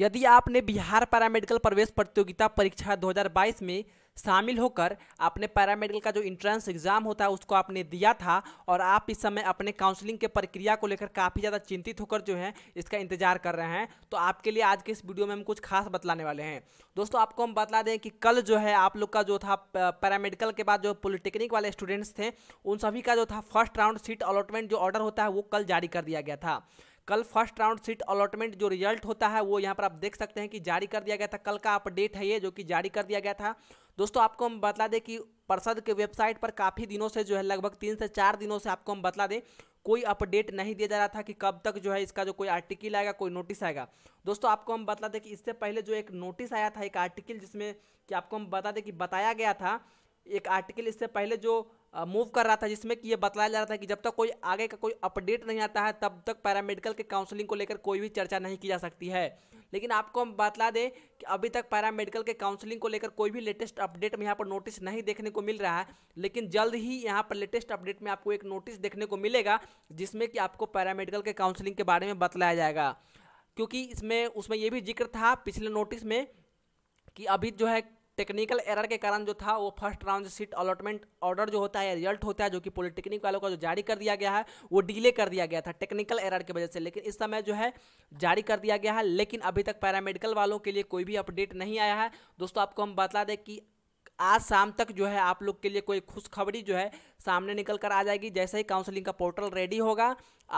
यदि आपने बिहार पैरामेडिकल प्रवेश प्रतियोगिता परीक्षा 2022 में शामिल होकर आपने पैरामेडिकल का जो इंट्रेंस एग्ज़ाम होता है उसको आपने दिया था और आप इस समय अपने काउंसलिंग के प्रक्रिया को लेकर काफ़ी ज़्यादा चिंतित होकर जो है इसका इंतजार कर रहे हैं तो आपके लिए आज के इस वीडियो में हम कुछ खास बतलाने वाले हैं दोस्तों आपको हम बता दें कि कल जो है आप लोग का जो था पैरामेडिकल के बाद जो पॉलिटेक्निक वाले स्टूडेंट्स थे उन सभी का जो था फर्स्ट राउंड सीट अलॉटमेंट जो ऑर्डर होता है वो कल जारी कर दिया गया था कल फर्स्ट राउंड सीट अलॉटमेंट जो रिजल्ट होता है वो यहाँ पर आप देख सकते हैं कि जारी कर दिया गया था कल का अपडेट है ये जो कि जारी कर दिया गया था दोस्तों आपको हम बता दें कि परिषद के वेबसाइट पर काफ़ी दिनों से जो है लगभग तीन से चार दिनों से आपको हम बता दें कोई अपडेट नहीं दिया जा रहा था कि कब तक जो है इसका जो कोई आर्टिकल आएगा कोई नोटिस आएगा दोस्तों आपको हम बता दें कि इससे पहले जो एक नोटिस आया था एक आर्टिकल जिसमें कि आपको हम बता दें कि बताया गया था एक आर्टिकल इससे पहले जो मूव कर रहा था जिसमें कि ये बताया जा रहा था कि जब तक कोई आगे का कोई अपडेट नहीं आता है तब तक पैरामेडिकल के काउंसलिंग को लेकर कोई भी चर्चा नहीं की जा सकती है लेकिन आपको हम बतला दें कि अभी तक पैरामेडिकल के काउंसलिंग को लेकर कोई भी लेटेस्ट अपडेट में यहाँ पर नोटिस नहीं देखने को मिल रहा है लेकिन जल्द ही यहाँ पर लेटेस्ट अपडेट में आपको एक नोटिस देखने को मिलेगा जिसमें कि आपको पैरामेडिकल के काउंसलिंग के बारे में बतलाया जाएगा क्योंकि इसमें उसमें यह भी जिक्र था पिछले नोटिस में कि अभी जो है टेक्निकल एरर के कारण जो था वो first round seat allotment order जो होता है रिजल्ट होता है जो कि पॉलिटेक्निक वालों का जो जारी कर दिया गया है वो डिले कर दिया गया था टेक्निकल एरर की वजह से लेकिन इस समय जो है जारी कर दिया गया है लेकिन अभी तक पैरामेडिकल वालों के लिए कोई भी अपडेट नहीं आया है दोस्तों आपको हम बता दें कि आज शाम तक जो है आप लोग के लिए कोई खुशखबरी जो है सामने निकल कर आ जाएगी जैसे ही काउंसलिंग का पोर्टल रेडी होगा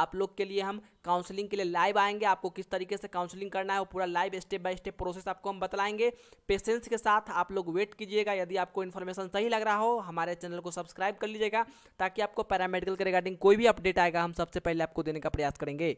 आप लोग के लिए हम काउंसलिंग के लिए लाइव आएंगे आपको किस तरीके से काउंसलिंग करना है वो पूरा live step by step process आपको हम बतलाएंगे पेशेंस के साथ आप लोग वेट कीजिएगा यदि आपको इन्फॉर्मेशन सही लग रहा हो हमारे चैनल को सब्सक्राइब कर लीजिएगा ताकि आपको पैरामेडिकल के रिगार्डिंग कोई भी अपडेट आएगा हम सबसे पहले आपको देने का प्रयास करेंगे